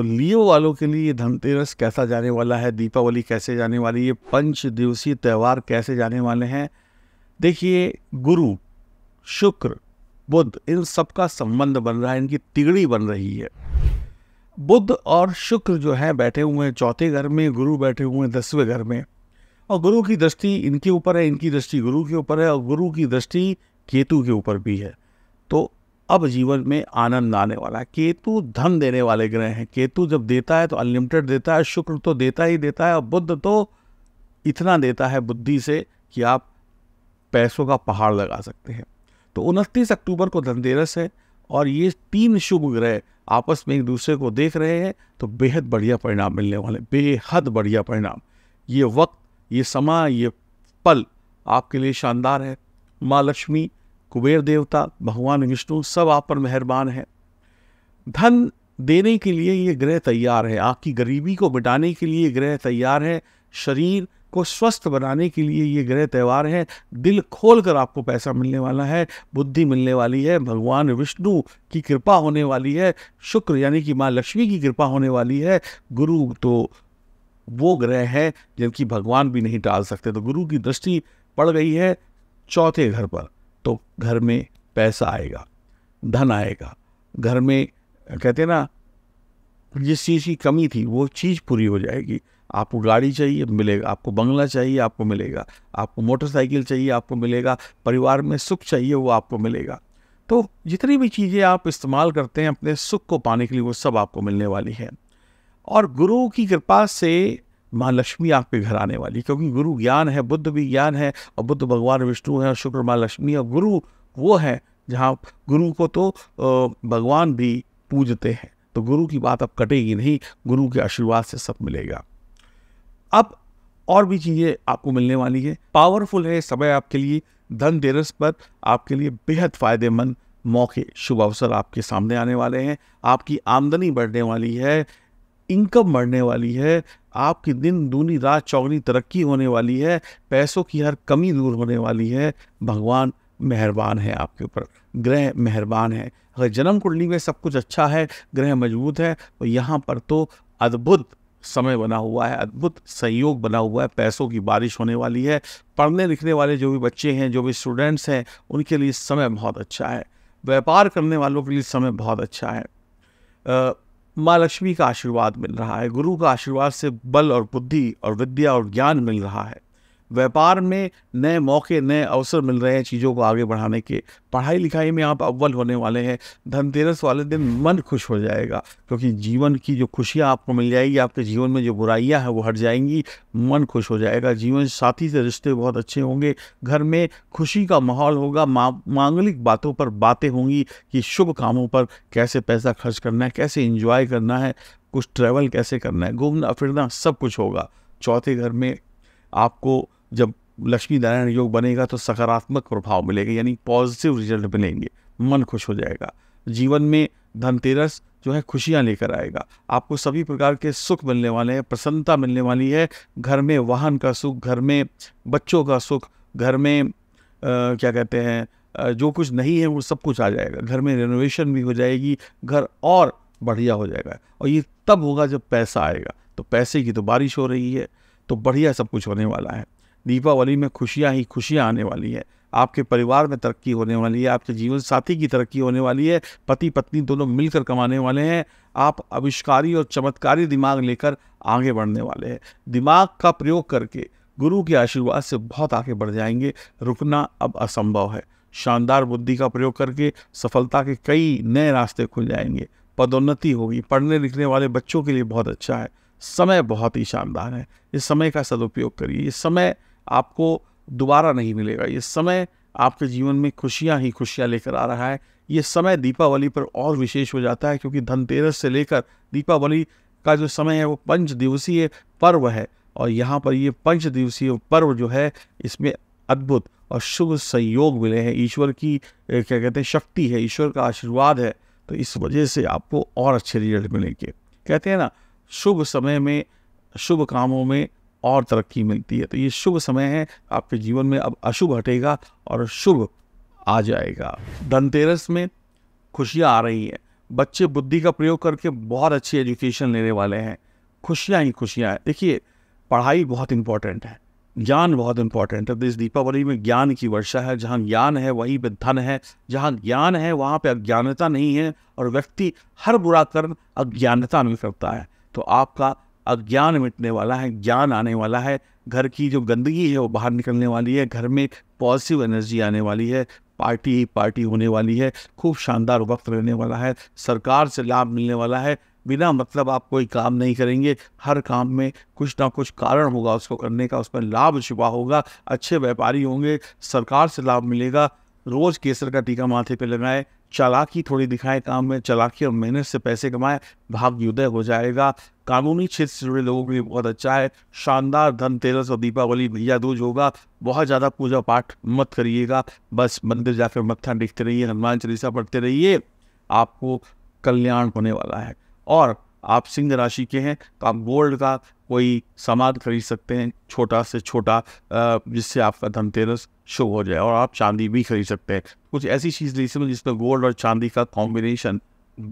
तो लियो वालों के लिए धनतेरस कैसा जाने वाला है दीपावली कैसे जाने वाली है पंच दिवसीय त्यौहार कैसे जाने वाले हैं देखिए गुरु शुक्र बुद्ध इन सब का संबंध बन रहा है इनकी तिगड़ी बन रही है बुद्ध और शुक्र जो है बैठे हुए हैं चौथे घर में गुरु बैठे हुए हैं दसवें घर में और गुरु की दृष्टि इनके ऊपर है इनकी दृष्टि गुरु के ऊपर है और गुरु की दृष्टि केतु के ऊपर भी है तो अब जीवन में आनंद आने वाला है केतु धन देने वाले ग्रह हैं केतु जब देता है तो अनलिमिटेड देता है शुक्र तो देता ही देता है और बुद्ध तो इतना देता है बुद्धि से कि आप पैसों का पहाड़ लगा सकते हैं तो उनतीस अक्टूबर को धनतेरस है और ये तीन शुभ ग्रह आपस में एक दूसरे को देख रहे हैं तो बेहद बढ़िया परिणाम मिलने वाले बेहद बढ़िया परिणाम ये वक्त ये समय ये पल आपके लिए शानदार है माँ लक्ष्मी कुबेर देवता भगवान विष्णु सब आप पर मेहरबान है धन देने के लिए ये ग्रह तैयार है आपकी गरीबी को मिटाने के लिए ग्रह तैयार है शरीर को स्वस्थ बनाने के लिए ये ग्रह त्यौहार है दिल खोल कर आपको पैसा मिलने वाला है बुद्धि मिलने वाली है भगवान विष्णु की कृपा होने वाली है शुक्र यानी कि माँ लक्ष्मी की कृपा होने वाली है गुरु तो वो ग्रह है जिनकी भगवान भी नहीं टाल सकते तो गुरु की दृष्टि पड़ गई है चौथे घर पर तो घर में पैसा आएगा धन आएगा घर में कहते हैं ना जिस चीज़ की कमी थी वो चीज़ पूरी हो जाएगी आपको गाड़ी चाहिए मिलेगा आपको बंगला चाहिए आपको मिलेगा आपको मोटरसाइकिल चाहिए आपको मिलेगा परिवार में सुख चाहिए वो आपको मिलेगा तो जितनी भी चीज़ें आप इस्तेमाल करते हैं अपने सुख को पाने के लिए वो सब आपको मिलने वाली है और गुरु की कृपा से माँ लक्ष्मी आपके घर आने वाली क्योंकि गुरु ज्ञान है बुद्ध भी ज्ञान है और बुद्ध भगवान विष्णु है और शुक्र माँ लक्ष्मी और गुरु वो है जहाँ गुरु को तो भगवान भी पूजते हैं तो गुरु की बात अब कटेगी नहीं गुरु के आशीर्वाद से सब मिलेगा अब और भी चीज़ें आपको मिलने वाली है पावरफुल है समय आपके लिए धनतेरस पर आपके लिए बेहद फायदेमंद मौके शुभ अवसर आपके सामने आने वाले हैं आपकी आमदनी बढ़ने वाली है इनकम बढ़ने वाली है आपकी दिन दूनी रात चौगनी तरक्की होने वाली है पैसों की हर कमी दूर होने वाली है भगवान मेहरबान है आपके ऊपर ग्रह मेहरबान है अगर जन्म कुंडली में सब कुछ अच्छा है ग्रह मजबूत है तो यहाँ पर तो अद्भुत समय बना हुआ है अद्भुत सहयोग बना हुआ है पैसों की बारिश होने वाली है पढ़ने लिखने वाले जो भी बच्चे हैं जो भी स्टूडेंट्स हैं उनके लिए समय बहुत अच्छा है व्यापार करने वालों के लिए समय बहुत अच्छा है माँ लक्ष्मी का आशीर्वाद मिल रहा है गुरु का आशीर्वाद से बल और बुद्धि और विद्या और ज्ञान मिल रहा है व्यापार में नए मौके नए अवसर मिल रहे हैं चीज़ों को आगे बढ़ाने के पढ़ाई लिखाई में आप अव्वल होने वाले हैं धनतेरस वाले दिन मन खुश हो जाएगा क्योंकि जीवन की जो खुशियाँ आपको मिल जाएगी आपके जीवन में जो बुराइयाँ हैं वो हट जाएंगी मन खुश हो जाएगा जीवन साथी से रिश्ते बहुत अच्छे होंगे घर में खुशी का माहौल होगा मांगलिक बातों पर बातें होंगी कि शुभ कामों पर कैसे पैसा खर्च करना है कैसे इंजॉय करना है कुछ ट्रैवल कैसे करना है घूमना फिरना सब कुछ होगा चौथे घर में आपको जब लक्ष्मी नारायण योग बनेगा तो सकारात्मक प्रभाव मिलेगा यानी पॉजिटिव रिजल्ट मिलेंगे मन खुश हो जाएगा जीवन में धनतेरस जो है खुशियाँ लेकर आएगा आपको सभी प्रकार के सुख मिलने वाले हैं प्रसन्नता मिलने वाली है घर में वाहन का सुख घर में बच्चों का सुख घर में आ, क्या कहते हैं जो कुछ नहीं है वो सब कुछ आ जाएगा घर में रेनोवेशन भी हो जाएगी घर और बढ़िया हो जाएगा और ये तब होगा जब पैसा आएगा तो पैसे की तो बारिश हो रही है तो बढ़िया सब कुछ होने वाला है दीपावली में खुशियाँ ही खुशियाँ आने वाली है आपके परिवार में तरक्की होने वाली है आपके जीवन साथी की तरक्की होने वाली है पति पत्नी दोनों मिलकर कमाने वाले हैं आप आविष्कारी और चमत्कारी दिमाग लेकर आगे बढ़ने वाले हैं दिमाग का प्रयोग करके गुरु के आशीर्वाद से बहुत आगे बढ़ जाएंगे रुकना अब असंभव है शानदार बुद्धि का प्रयोग करके सफलता के कई नए रास्ते खुल जाएंगे पदोन्नति होगी पढ़ने लिखने वाले बच्चों के लिए बहुत अच्छा है समय बहुत ही शानदार है इस समय का सदुपयोग करिए इस समय आपको दोबारा नहीं मिलेगा ये समय आपके जीवन में खुशियाँ ही खुशियाँ लेकर आ रहा है ये समय दीपावली पर और विशेष हो जाता है क्योंकि धनतेरस से लेकर दीपावली का जो समय है वो पंच दिवसीय पर्व है और यहाँ पर ये पंच दिवसीय पर्व जो है इसमें अद्भुत और शुभ संयोग मिले हैं ईश्वर की क्या कहते हैं शक्ति है ईश्वर का आशीर्वाद है तो इस वजह से आपको और अच्छे रिजल्ट मिलेंगे कहते हैं ना शुभ समय में शुभ कामों में और तरक्की मिलती है तो ये शुभ समय है आपके जीवन में अब अशुभ हटेगा और शुभ आ जाएगा धनतेरस में खुशियाँ आ रही हैं बच्चे बुद्धि का प्रयोग करके बहुत अच्छी एजुकेशन लेने वाले हैं खुशियाँ ही खुशियाँ हैं देखिए पढ़ाई बहुत इंपॉर्टेंट है ज्ञान बहुत इंपॉर्टेंट है तो इस दीपावली में ज्ञान की वर्षा है जहाँ ज्ञान है वहीं पे धन है जहाँ ज्ञान है वहाँ पे अज्ञानता नहीं है और व्यक्ति हर बुरा कर्म अज्ञानता में करता है तो आपका अज्ञान मिटने वाला है ज्ञान आने वाला है घर की जो गंदगी है वो बाहर निकलने वाली है घर में पॉजिटिव एनर्जी आने वाली है पार्टी ही पार्टी होने वाली है खूब शानदार वक्त रहने वाला है सरकार से लाभ मिलने वाला है बिना मतलब आप कोई काम नहीं करेंगे हर काम में कुछ ना कुछ कारण होगा उसको करने का उसमें लाभ छुपा होगा अच्छे व्यापारी होंगे सरकार से लाभ मिलेगा रोज़ केसर का टीका माथे पे लगाएं चालाकी थोड़ी दिखाएं काम में चालाकी और मेहनत से पैसे कमाएं भाग्योदय हो जाएगा कानूनी क्षेत्र से जुड़े लोगों के लिए बहुत अच्छा है शानदार धनतेरस और दीपावली भैया दूज होगा बहुत ज़्यादा पूजा पाठ मत करिएगा बस मंदिर जाकर मत्था देखते रहिए हनुमान चालीसा पढ़ते रहिए आपको कल्याण होने वाला है और आप सिंह राशि के हैं तो आप गोल्ड का कोई सामान खरीद सकते हैं छोटा से छोटा जिससे आपका धनतेरस शुभ हो जाए और आप चांदी भी खरीद सकते हैं कुछ ऐसी चीज़ ले सकते जिसमें गोल्ड और चांदी का कॉम्बिनेशन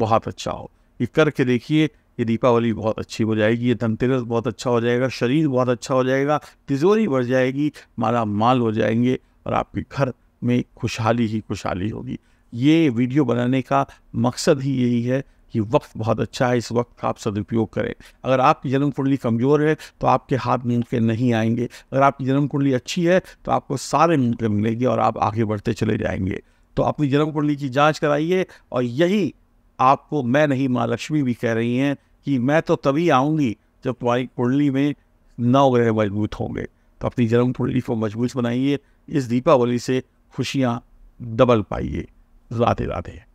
बहुत अच्छा हो ये करके देखिए ये दीपावली बहुत अच्छी हो जाएगी ये धनतेरस बहुत अच्छा हो जाएगा शरीर बहुत अच्छा हो जाएगा तिजोरी बढ़ जाएगी माला माल हो जाएंगे और आपके घर में खुशहाली ही खुशहाली होगी ये वीडियो बनाने का मकसद ही यही है कि वक्त बहुत अच्छा है इस वक्त का आप सदुपयोग करें अगर आपकी जन्म कुंडली कमज़ोर है तो आपके हाथ मुँह के नहीं आएंगे अगर आपकी जन्म कुंडली अच्छी है तो आपको सारे मुँह मिलेंगे और आप आगे बढ़ते चले जाएंगे तो अपनी जन्म कुंडली की जांच कराइए और यही आपको मैं नहीं माँ लक्ष्मी भी कह रही हैं कि मैं तो तभी आऊँगी जब तुम्हारी कुंडली में नौ ग्रह मजबूत होंगे तो अपनी जन्म कुंडली को मजबूत बनाइए इस दीपावली से खुशियाँ डबल पाइए राधे राधे